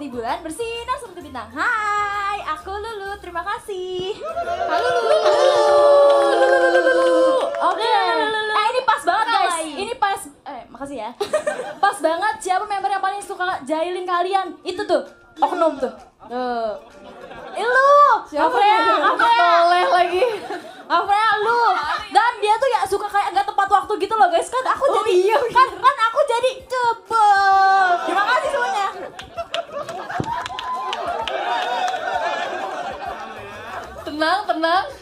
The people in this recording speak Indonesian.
di bulan bersinar seperti bintang. Hai, aku Lulu. Terima kasih. Halo Lulu. Oke. Eh ini pas banget guys. Ini pas eh makasih ya. Pas banget siapa member yang paling suka jailin kalian? Itu tuh. Oknum tuh. Tuh. Eh, siapa ya? Apa ya? Boleh lagi. ya lu. Dan dia tuh ya suka kayak nggak tepat waktu gitu loh guys. Kan aku oh, jadi iya. Kan kan aku tenang tenang